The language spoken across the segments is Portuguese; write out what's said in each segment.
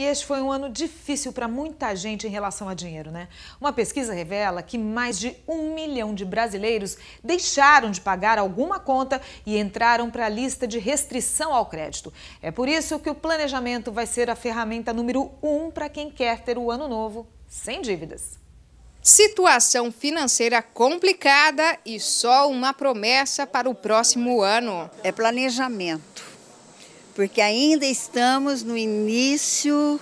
E este foi um ano difícil para muita gente em relação a dinheiro, né? Uma pesquisa revela que mais de um milhão de brasileiros deixaram de pagar alguma conta e entraram para a lista de restrição ao crédito. É por isso que o planejamento vai ser a ferramenta número um para quem quer ter o ano novo sem dívidas. Situação financeira complicada e só uma promessa para o próximo ano. É planejamento porque ainda estamos no início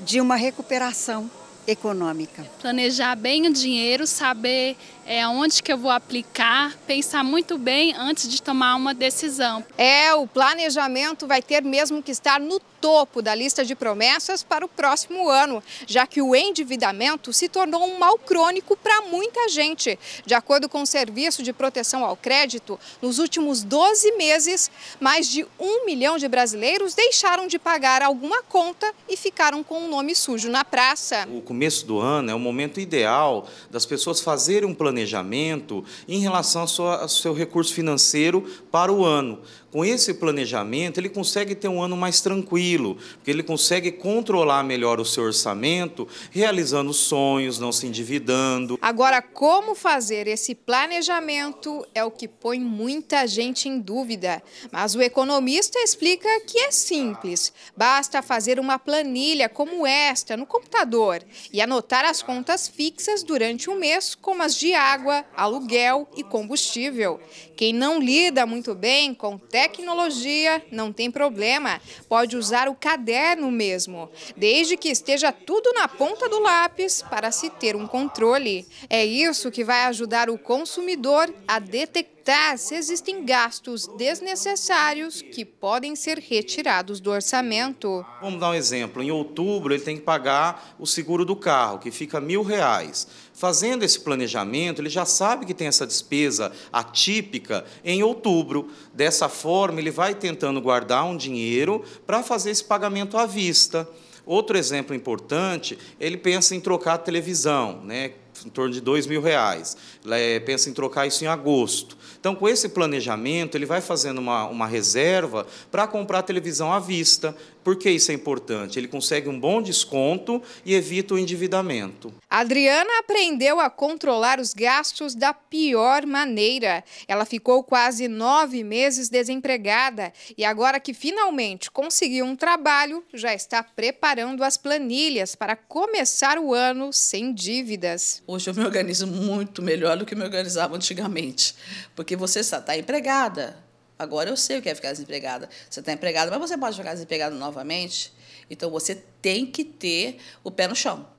de uma recuperação econômica. Planejar bem o dinheiro, saber é, onde que eu vou aplicar, pensar muito bem antes de tomar uma decisão. É, o planejamento vai ter mesmo que estar no topo da lista de promessas para o próximo ano, já que o endividamento se tornou um mal crônico para muita gente. De acordo com o Serviço de Proteção ao Crédito, nos últimos 12 meses, mais de um milhão de brasileiros deixaram de pagar alguma conta e ficaram com o um nome sujo na praça. O começo do ano é o momento ideal das pessoas fazerem um planejamento em relação ao seu recurso financeiro para o ano. Com esse planejamento, ele consegue ter um ano mais tranquilo, porque ele consegue controlar melhor o seu orçamento, realizando sonhos, não se endividando. Agora, como fazer esse planejamento é o que põe muita gente em dúvida. Mas o economista explica que é simples. Basta fazer uma planilha como esta no computador e anotar as contas fixas durante o mês, como as de água, aluguel e combustível. Quem não lida muito bem com tecnologia não tem problema, pode usar o caderno mesmo, desde que esteja tudo na ponta do lápis para se ter um controle. É isso que vai ajudar o consumidor a detectar acontece, existem gastos desnecessários que podem ser retirados do orçamento. Vamos dar um exemplo. Em outubro, ele tem que pagar o seguro do carro, que fica mil reais. Fazendo esse planejamento, ele já sabe que tem essa despesa atípica em outubro. Dessa forma, ele vai tentando guardar um dinheiro para fazer esse pagamento à vista. Outro exemplo importante, ele pensa em trocar a televisão, né? em torno de dois mil reais. É, pensa em trocar isso em agosto. Então, com esse planejamento, ele vai fazendo uma, uma reserva para comprar televisão à vista. Por que isso é importante? Ele consegue um bom desconto e evita o endividamento. Adriana aprendeu a controlar os gastos da pior maneira. Ela ficou quase nove meses desempregada e agora que finalmente conseguiu um trabalho, já está preparando as planilhas para começar o ano sem dívidas. Hoje eu me organizo muito melhor do que me organizava antigamente. Porque você está empregada. Agora eu sei o que é ficar desempregada. Você está empregada, mas você pode ficar desempregada novamente. Então você tem que ter o pé no chão.